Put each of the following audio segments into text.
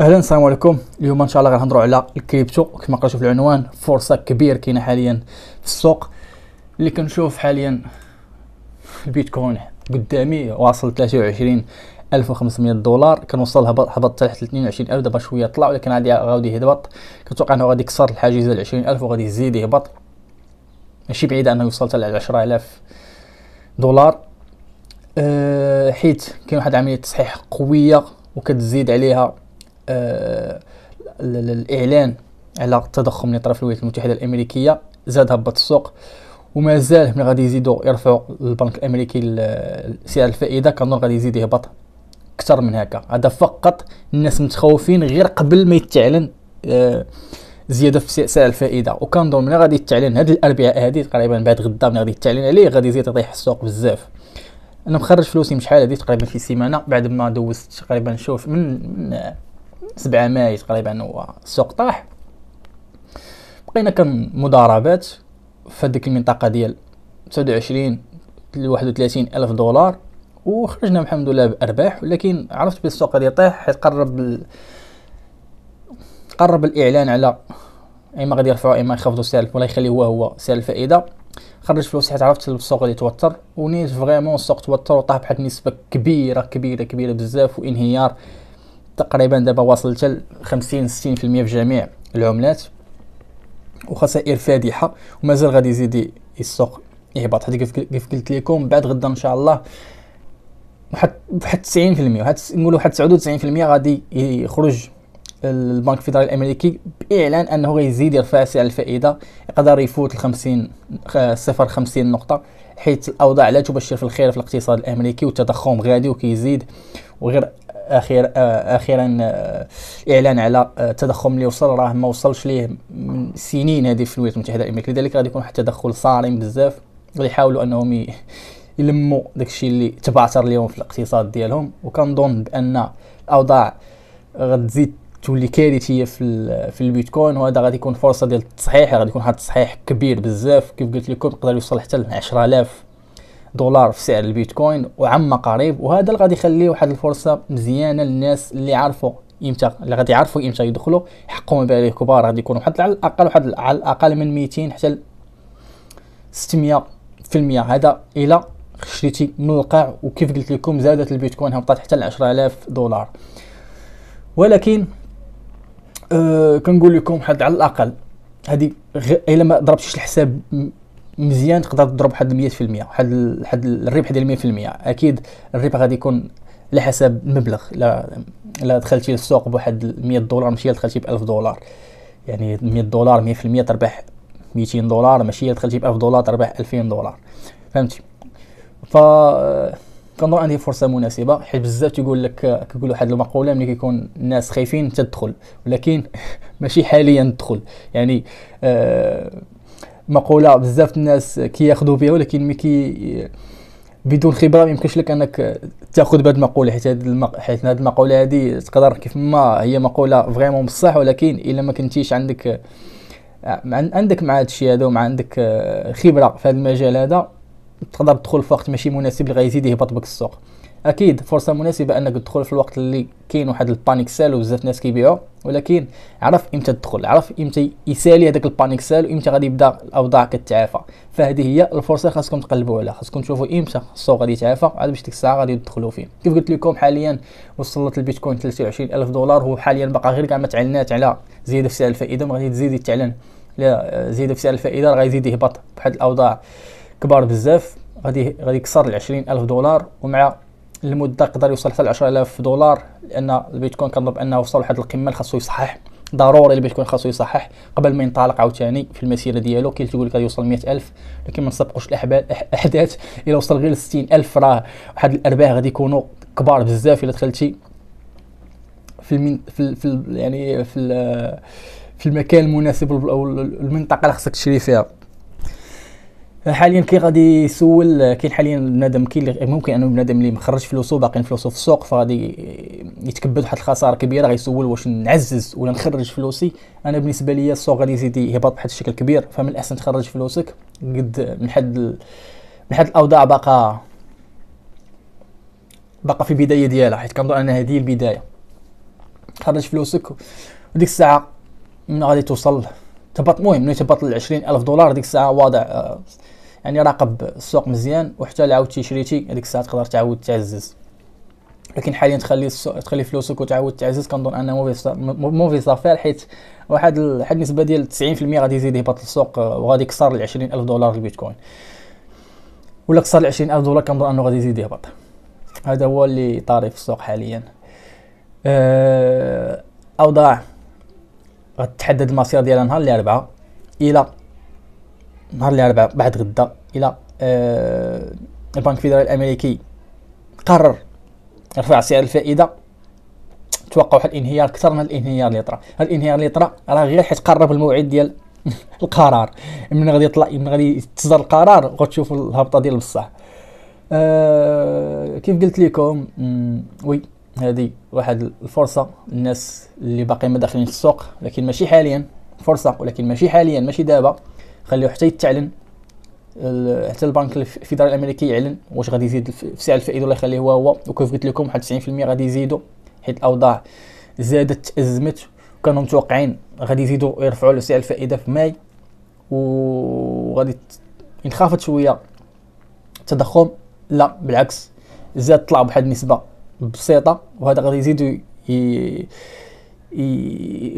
اهلا السلام عليكم اليوم ان شاء الله غنهضروا على الكريبتو كما قريتوا في العنوان فرصه كبيره كاينه حاليا في السوق اللي كنشوف حاليا البيتكوين قدامي واصل 23 1500 دولار كنوصل هبط حتى ألف دابا شويه طلع ولكن غادي غادي يهبط كنتوقع انه غادي يكسر الحاجز ديال 20000 وغادي يزيد يهبط ماشي بعيد انه يوصل حتى ل 10000 دولار أه حيت كاين واحد عمليه تصحيح قويه وكتزيد عليها آه، الاعلان على التضخم اللي طرا في الولايات المتحده الامريكيه زاد هبط السوق ومازال ملي غادي يزيدوا يرفعوا البنك الامريكي سعر الفائده كنظن غادي يزيد يهبط اكثر من هكا هذا فقط الناس متخوفين غير قبل ما يتعلن آه، زياده في سعر الفائده وكنظن ملي غادي يتعلن هاد الاربعاء هذه تقريبا بعد غدا ملي غادي يتعلن عليه غادي يزيد يطيح السوق بزاف انا مخرج فلوسي من شحال هذه تقريبا في سيمانه بعد ما دوزت تقريبا شوف من, من 7 ماي تقريبا هو السوق طاح بقينا كان مضاربات في هذيك المنطقه ديال 29 ل 31 الف دولار وخرجنا الحمد لله بارباح ولكن عرفت بلي السوق غادي يطيح حيت قرب ال... قرب الاعلان على اما غادي يرفعوا اما يخفضوا السلف ولا يخليه هو هو سعر الفائده خرج فلوس حيت عرفت السوق غادي يتوتر ونيت فريمون السوق توتر وطاح بحال نسبه كبيره كبيره كبيره بزاف وانهيار تقريبا دابا واصل حتى 50 60% في جميع العملات وخسائر فادحه ومازال غادي يزيد السوق يهبط حيت كيف قلت لكم بعد غدا ان شاء الله حتى 90% نقولوا حتى 99% غادي يخرج البنك الفيدرالي الامريكي باعلان انه غيزيد يرفع سعر الفائده يقدر يفوت ال 50 صفر 50 نقطه حيت الاوضاع لا تبشر في الخير في الاقتصاد الامريكي والتضخم غادي وكيزيد وغير آه، اخيرا اخيرا آه، اعلان على التضخم آه، اللي وصل راه ما وصلش ليه من سنين هذه في الولايات المتحده الامريكيه لذلك غادي يكون واحد التدخل صارم بزاف غادي يحاولوا انهم يلموا داكشي اللي تبعثر اليوم في الاقتصاد ديالهم وكنظن بان الاوضاع غتزيد تولي كارثيه في في البيتكوين وهذا غادي يكون فرصه ديال التصحيح غادي يكون واحد التصحيح كبير بزاف كيف قلت لكم يقدر يوصل حتى ل 10000 دولار في سعر البيتكوين وعما قريب وهذا اللي غادي يخليه واحد الفرصه مزيانه للناس اللي عارفوا امتى اللي غادي يعرفوا امتى يدخلوا حقهم مبالغ كبار غادي يكونوا واحد على الاقل واحد على الاقل من 200 حتى 600 في المية هذا الى شريتي من القاع وكيف قلت لكم زادت البيتكوين هبطت حتى ل 10000 دولار ولكن آه كنقول لكم حد على الاقل هذه الا ما ضربتيش الحساب مزيان تقدر تضرب حد 100% واحد حد الربح ديال 100% اكيد الربح غادي يكون على حسب المبلغ لا لا دخلتي للسوق بواحد 100 دولار ماشي دخلتي ب 1000 دولار يعني 100 دولار 100% تربح 200 دولار ماشي دخلتي ب 1000 دولار تربح 2000 دولار فهمتي ف كنظن عندي فرصه مناسبه حيت بزاف تيقول لك كيقول واحد المقوله ملي كيكون الناس خايفين تدخل ولكن ماشي حاليا تدخل يعني آه مقوله بزاف الناس كياخذوا بها ولكن مي كي بدون خبره ما يمكنش لك انك تاخذ بهذه المقوله حيت هذه المق... حيت هذه المقوله هذه تقدر كيف ما هي مقوله فريمون بصح ولكن الا ما كنتيش عندك عندك مع هذا الشيء هذا وما عندك خبره في هذا المجال هذا تقدر تدخل في وقت ماشي مناسب اللي غيزيد يهبط بك السوق اكيد فرصه مناسبه انك تدخل في الوقت اللي كاين واحد البانيك سيل وبزاف ناس كيبيعوا ولكن عرف امتى تدخل عرف امتى يسالي هذاك البانيك سيل وامتى غادي يبدا الاوضاع كتعافى فهذه هي الفرصه خاصكم تقلبوا عليها خاصكم تشوفوا امتى السوق غادي يتعافى عاد باش ديك الساعه غادي تدخلوا فيه كيف قلت لكم حاليا وصلت البيتكوين 23000 دولار هو حاليا باقا غير كاع ما تعلنات على زياده في سعر الفائده ما غادي تزيد يتعلن لا زياده في سعر الفائده راه غيزيد يهبط بواحد الاوضاع كبار بزاف غادي غادي يكسر ال 20000 دولار ومع المده يقدر يوصل حتى ل 10000 دولار لان البيتكوين كنظن انه وصل لواحد القمه اللي خاصو يصحح ضروري البيتكوين خاصو يصحح قبل ما ينطلق عاوتاني في المسيره ديالو كي تقول لك يوصل 100000 لكن ما نسبقوش الاحداث الى وصل غير ل 60000 راه واحد الارباح غادي يكونوا كبار بزاف الا دخلتي في المن في, ال... في ال... يعني في ال... في المكان المناسب او المنطقه اللي خصك تشري فيها حاليا كي غادي يسول كاين حاليا بنادم كاين ممكن انه بنادم اللي مخرج فلوسو باقيين فلوسو في السوق فغادي يتكبد واحد الخساره كبيره غيسول واش نعزز ولا نخرج فلوسي انا بالنسبه ليا السوق غادي يزيد يهبط بواحد الشكل كبير فمن الاحسن تخرج فلوسك قد من حد من حد الاوضاع باقا باقا في البدايه ديالها حيت كنظن ان هذه البدايه تخرج فلوسك وديك الساعه من غادي توصل تهبط المهم ملي تهبط ل 20000 دولار ديك الساعه واضع آه، يعني راقب السوق مزيان وحتى لو عاودتي شريتي هذيك الساعه تقدر تعاود تعزز لكن حاليا تخلي تخلي فلوسك وتعاود تعزز كنظن انه موفي موفي صافير حيت واحد واحد النسبه ديال 90% غادي يزيد يهبط السوق وغادي يكسر ال 20000 دولار البيتكوين ولا كسر ال 20000 دولار كنظن انه غادي يزيد يهبط هذا هو اللي طاري في السوق حاليا آه، اوضاع غتحدد المصير ديالها نهار الاربعاء الى نهار الاربعاء بعد غدا الى آه البنك الفيدرالي الامريكي قرر رفع سعر الفائده توقعوا واحد الانهيار اكثر من الانهيار اللي طرا هذا الانهيار اللي طرا راه غير حيت قرب الموعد ديال القرار من غادي يطلع من غادي يتصدر القرار غتشوفوا الهبطه ديال بصح آه كيف قلت لكم وي هذه واحد الفرصه للناس اللي باقي ما داخلين السوق لكن ماشي حاليا فرصه ولكن ماشي حاليا ماشي دابا خليه حتى يتعلن حتى البنك الفيدرالي الامريكي يعلن واش غادي يزيد في سعر الفائده ولا يخليه هو هو وكيف قلت لكم واحد 90% غادي يزيدوا حيت الاوضاع زادت تازمت وكانوا متوقعين غادي يزيدوا يرفعوا سعر الفائده في ماي وغادي انخفض شويه التضخم لا بالعكس زاد طلع بواحد النسبه بسيطه وهذا غادي يزيدوا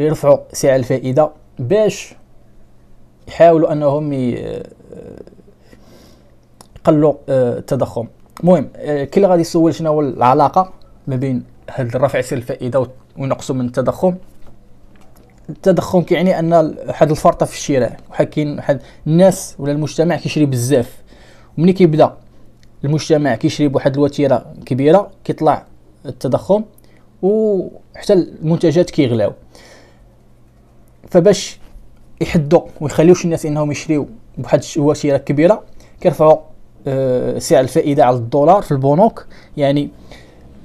يرفعوا سعر الفائده باش يحاولوا انهم يقلوا آه، التضخم المهم آه، كل اللي غادي يسول شنو هو العلاقه ما بين هذا الرفع سعر الفائده ونقصوا من التضخم التضخم كيعني ان واحد الفرطه في الشراء واحد كاين واحد الناس ولا المجتمع كيشري بزاف ومني كيبدا المجتمع كيشري بواحد الوتيره كبيره كيطلع التضخم وحتى المنتجات كيغلاو فباش يحدوا ويخليوش الناس انهم يشريوا بواحد الشواشيره كبيره كيرفعوا أه سعر الفائده على الدولار في البنوك يعني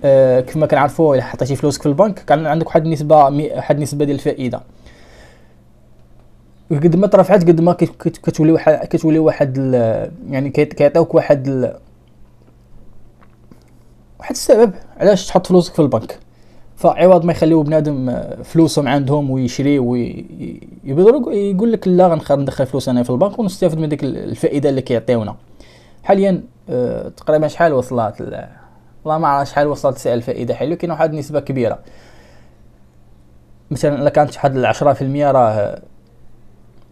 أه كما كنعرفوا الا حطيتي فلوسك في البنك كان عندك واحد النسبه واحد النسبه ديال الفائده قد ما ترفعت قد ما كتولي واحد كتولي واحد يعني كيعطيوك واحد واحد السبب علاش تحط فلوسك في البنك فعوض ما يخليو بنادم آه، فلوسهم عندهم ويشري ويبيض يقول لك لا غنخر ندخل فلوس انا في البنك ونستافد من ديك الفائده اللي كيعطيونا حاليا آه، تقريبا شحال وصلت والله ما عرفت شحال وصلت سعر الفائده حاليا كاين واحد النسبه كبيره مثلا الا كانت شحال العشرة في المية راه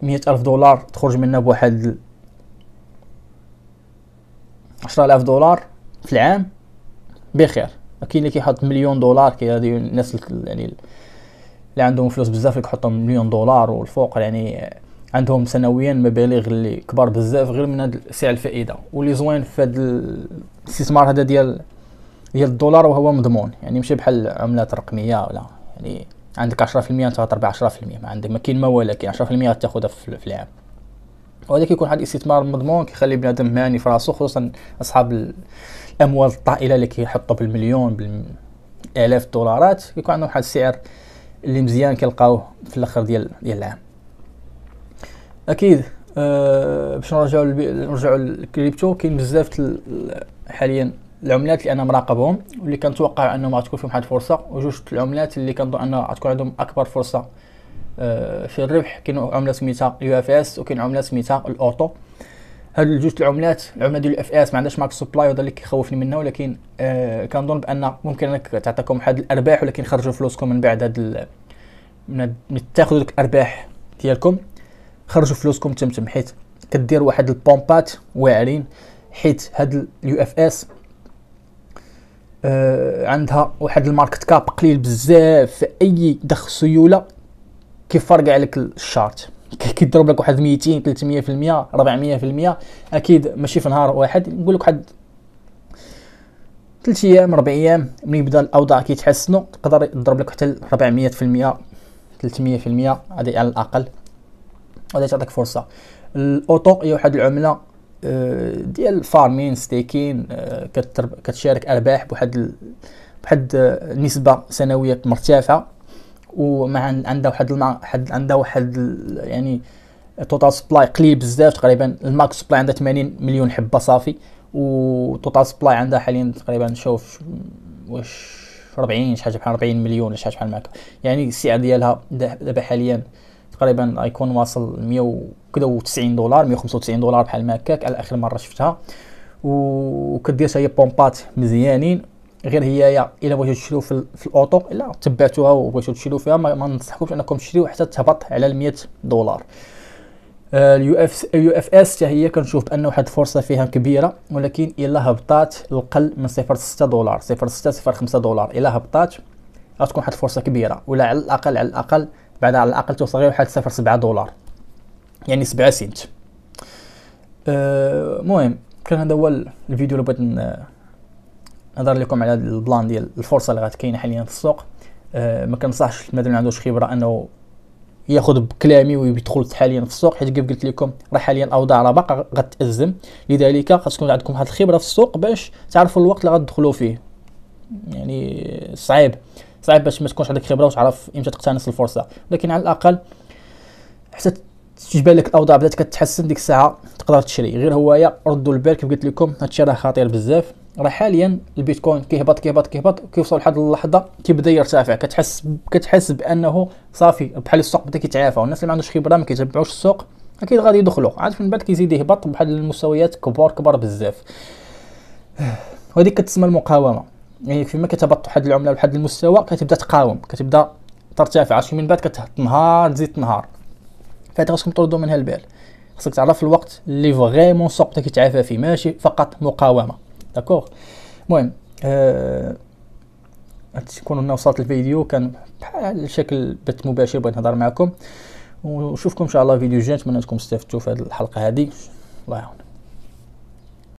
مية ألف دولار تخرج منها بواحد عشرة آلاف دولار في العام بخير كاين اللي كيحط مليون دولار كي هذه الناس يعني اللي عندهم فلوس بزاف اللي كيحطهم مليون دولار والفوق يعني عندهم سنويا مبالغ اللي كبار بزاف غير من هذا سعر الفائده واللي زوين في هذا الاستثمار هذا ديال ديال الدولار وهو مضمون يعني ماشي بحال العملات الرقميه ولا يعني عندك 10% تهضر 10% ما عندك ما كاين ما ولا كاين 10% تاخذها في العام وهذا كيكون واحد الاستثمار مضمون كيخلي بنادم هاني في راسو خصوصا اصحاب الاموال الطائله اللي كيحطوا بالمليون بالالاف الدولارات كيكون عندهم واحد السعر اللي مزيان كيلقاوه في الاخر ديال ديال العام اكيد أه باش نرجعوا نرجعوا للكريبتو كاين بزاف حاليا العملات اللي انا مراقبهم واللي كنتوقع انهم غتكون فيهم واحد الفرصه وجوج العملات اللي كنظن انها غتكون عندهم اكبر فرصه آه، في الربح كاين عمله سميتها يو اف اس وكاين عمله سميتها الاوتو هاد جوج العملات العمله ديال الاف اس ما عندهاش ماكس سبلاي وهذا اللي كيخوفني منها ولكن آه كنظن بان ممكن انك تعطيكم واحد الارباح ولكن خرجوا فلوسكم من بعد هاد من تاخذوا ديك الارباح ديالكم خرجوا فلوسكم تم تم حيت كدير واحد البومبات واعرين حيت هاد اليو اف اس آه، عندها واحد الماركت كاب قليل بزاف في اي دخل سيوله فرقع لك الشارت تضرب لك واحد 200 300% 400% اكيد ماشي في نهار واحد نقول لك واحد 3 ايام 4 ايام ملي يبدا الاوضاع كيتحسنوا تقدر يضرب لك حتى 400% 300% هذا على الاقل وهذا تعطيك فرصه الاوتو هي واحد العمله آه، ديال فارمين آه، ستيكين كتشارك ارباح بواحد بواحد آه، نسبه سنويه مرتفعه وما عندها واحد الما حد عندها واحد يعني توتال سبلاي قليل بزاف تقريبا الماكس سبلاي عندها 80 مليون حبه صافي وتوتال سبلاي عندها حاليا تقريبا نشوف واش 40 شي حاجه بحال 40 مليون شي حاجه بحال هكا يعني السعر ديالها دابا حاليا تقريبا غيكون واصل 190 دولار 195 دولار بحال هكاك على اخر مره شفتها وكدير حتى هي بومبات مزيانين غير هي الا بغيتو تشريو في, في الاوطو الا تبعتوها وبغيتو تشريو فيها ما, ما ننصحكمش انكم تشريو حتى تهبط على 100 دولار آه، اليو اف يو اف اس هي كنشوف بان واحد الفرصه فيها كبيره ولكن الا هبطات القل من 0.6 6 دولار 0 6 5 دولار الا هبطات غتكون واحد الفرصه كبيره ولا على الاقل على الاقل بعد على الاقل توصل غير واحد 0.7 7 دولار يعني 7 سنت آه، المهم أه كان هذا هو الفيديو اللي بغيت نهضر لكم على البلان ديال الفرصه اللي غتكاين حاليا في السوق أه ما كنصحش المدرب اللي ما عندوش خبره انه ياخذ بكلامي ويدخل حاليا في السوق حيت كيف قلت لكم راه حاليا الاوضاع راه باقا غتازم لذلك خاصكم عندكم هذه الخبره في السوق باش تعرفوا الوقت اللي غتدخلوا فيه يعني صعيب صعيب باش ما تكونش عندك خبره وتعرف امتى تقتنص الفرصه لكن على الاقل حتى تجبان لك الاوضاع بدات كتحسن ديك الساعه تقدر تشري غير هوايا ردوا البال كيف قلت لكم هادشي راه خطير بزاف راه حاليا البيتكوين كيهبط كيهبط كيهبط كيوصل لحد اللحظه كيبدا يرتفع كتحس كتحس بانه صافي بحال السوق بدا كيتعافى والناس اللي ما عندوش خبره ما كيتبعوش السوق اكيد غادي يدخلوا عاد من بعد كيزيد يهبط بحال المستويات كبار كبار بزاف وهذيك كتسمى المقاومه يعني فيما كتهبط واحد العمله لواحد المستوى كتبدا تقاوم كتبدا ترتفع عاد من بعد كتنهار تزيد تنهار فهاد خاصكم تردوا منها البال خصك تعرف الوقت اللي فريمون السوق بدا كيتعافى فيه ماشي فقط مقاومه داكوغ المهم أه... تكون هنا وصلت الفيديو كان بحال شكل بث مباشر بغيت نهضر معكم ونشوفكم ان شاء الله فيديو جاي نتمنى تكونوا استفدتوا في هذه الحلقه هذه الله يعاون